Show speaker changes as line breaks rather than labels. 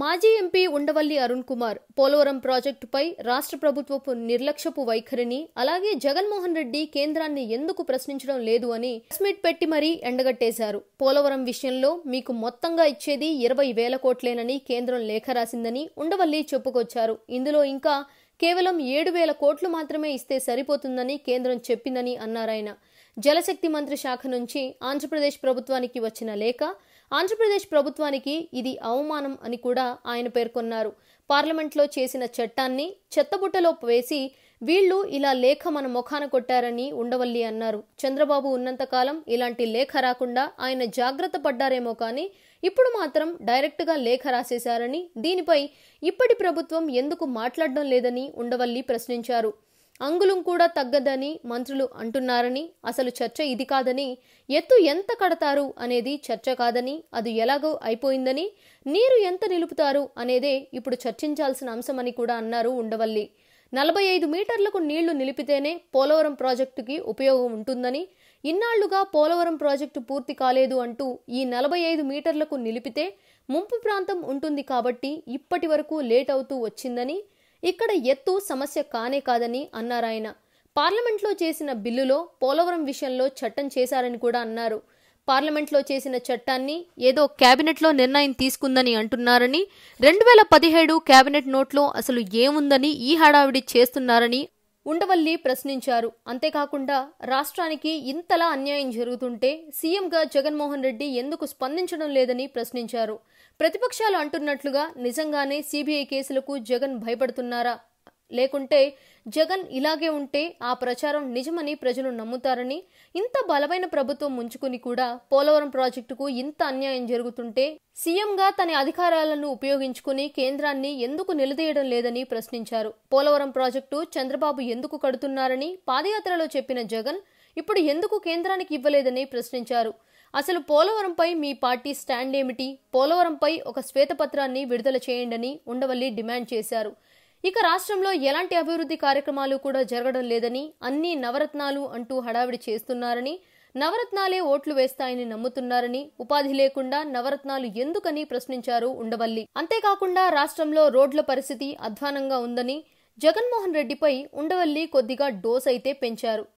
మాజీ ఎంపీ ఉండవల్లి అరుణ్ కుమార్ పోలవరం ప్రాజెక్టుపై రాష్ట్ర ప్రభుత్వపు నిర్లక్ష్యపు వైఖరిని అలాగే జగన్మోహన్ రెడ్డి కేంద్రాన్ని ఎందుకు ప్రశ్నించడం లేదు అని ప్రెస్మీట్ పెట్టి మరీ ఎండగట్టేశారు పోలవరం విషయంలో మీకు మొత్తంగా ఇచ్చేది ఇరవై వేల కోట్లేనని కేంద్రం లేఖ రాసిందని ఉండవల్లి చెప్పుకొచ్చారు ఇందులో ఇంకా కేవలం ఏడు వేల కోట్లు మాత్రమే ఇస్తే సరిపోతుందని కేంద్రం చెప్పిందని అన్నారాయన జలశక్తి మంత్రి శాఖ నుంచి ఆంధ్రప్రదేశ్ ప్రభుత్వానికి వచ్చిన లేఖ ఆంధ్రప్రదేశ్ ప్రభుత్వానికి ఇది అవమానం అని కూడా ఆయన పేర్కొన్నారు పార్లమెంట్లో చేసిన చట్టాన్ని చెత్తబుట్టలో వేసి వీళ్లు ఇలా లేఖ మన ముఖాన కొట్టారని ఉండవల్లి అన్నారు చంద్రబాబు ఉన్నంతకాలం ఇలాంటి లేఖ రాకుండా ఆయన జాగ్రత్త పడ్డారేమో కానీ ఇప్పుడు మాత్రం డైరెక్ట్గా లేఖ రాసేశారని దీనిపై ఇప్పటి ప్రభుత్వం ఎందుకు మాట్లాడడం లేదని ఉండవల్లి ప్రశ్నించారు అంగుళం కూడా తగ్గదని మంత్రులు అంటున్నారని అసలు చర్చ ఇది కాదని ఎత్తు ఎంత కడతారు అనేది చర్చ కాదని అది ఎలాగో అయిపోయిందని నీరు ఎంత నిలుపుతారు అనేదే ఇప్పుడు చర్చించాల్సిన అంశమని కూడా అన్నారు ఉండవల్లి నలభై ఐదు మీటర్లకు నీళ్లు నిలిపితేనే పోలవరం ప్రాజెక్టుకి ఉపయోగం ఉంటుందని ఇన్నాళ్లుగా పోలవరం ప్రాజెక్టు పూర్తి కాలేదు అంటూ ఈ నలభై ఐదు మీటర్లకు నిలిపితే ముంపు ప్రాంతం ఉంటుంది కాబట్టి ఇప్పటి వరకు లేట్ అవుతూ వచ్చిందని ఇక్కడ ఎత్తు సమస్య కానే కాదని అన్నారాయన పార్లమెంట్లో చేసిన బిల్లులో పోలవరం విషయంలో చట్టం చేశారని కూడా అన్నారు పార్లమెంట్లో చేసిన చట్టాన్ని ఏదో కేబినెట్లో నిర్ణయం తీసుకుందని అంటున్నారని రెండు వేల పదిహేడు కేబినెట్ నోట్లో అసలు ఏముందని ఈ హడావిడి చేస్తున్నారని ఉండవల్లి ప్రశ్నించారు అంతేకాకుండా రాష్ట్రానికి ఇంతలా అన్యాయం జరుగుతుంటే సీఎంగా జగన్మోహన్ రెడ్డి ఎందుకు స్పందించడం లేదని ప్రశ్నించారు ప్రతిపక్షాలు అంటున్నట్లుగా నిజంగానే సీబీఐ కేసులకు జగన్ భయపడుతున్నారా లేకుంటే జగన్ ఇలాగే ఉంటే ఆ ప్రచారం నిజమని ప్రజలు నమ్ముతారని ఇంత బలమైన ప్రభుత్వం ముంచుకుని కూడా పోలవరం ప్రాజెక్టుకు ఇంత అన్యాయం జరుగుతుంటే సీఎంగా తన అధికారాలను ఉపయోగించుకుని కేంద్రాన్ని ఎందుకు నిలదీయడం లేదని ప్రశ్నించారు పోలవరం ప్రాజెక్టు చంద్రబాబు ఎందుకు కడుతున్నారని పాదయాత్రలో చెప్పిన జగన్ ఇప్పుడు ఎందుకు కేంద్రానికి ఇవ్వలేదని ప్రశ్నించారు అసలు పోలవరంపై మీ పార్టీ స్టాండ్ ఏమిటి పోలవరంపై ఒక శ్వేతపత్రాన్ని విడుదల చేయండని ఉండవల్లి డిమాండ్ చేశారు ఇక రాష్ట్రంలో ఎలాంటి అభివృద్ధి కార్యక్రమాలు కూడా జరగడం లేదని అన్ని నవరత్నాలు అంటూ హడావిడి చేస్తున్నారని నవరత్నాలే ఓట్లు వేస్తాయని నమ్ముతున్నారని ఉపాధి లేకుండా నవరత్నాలు ఎందుకని ప్రశ్నించారు ఉండవల్లి అంతేకాకుండా రాష్ట్రంలో రోడ్ల పరిస్థితి అధ్వానంగా ఉందని జగన్మోహన్ రెడ్డిపై ఉండవల్లి కొద్దిగా డోస్ అయితే పెంచారు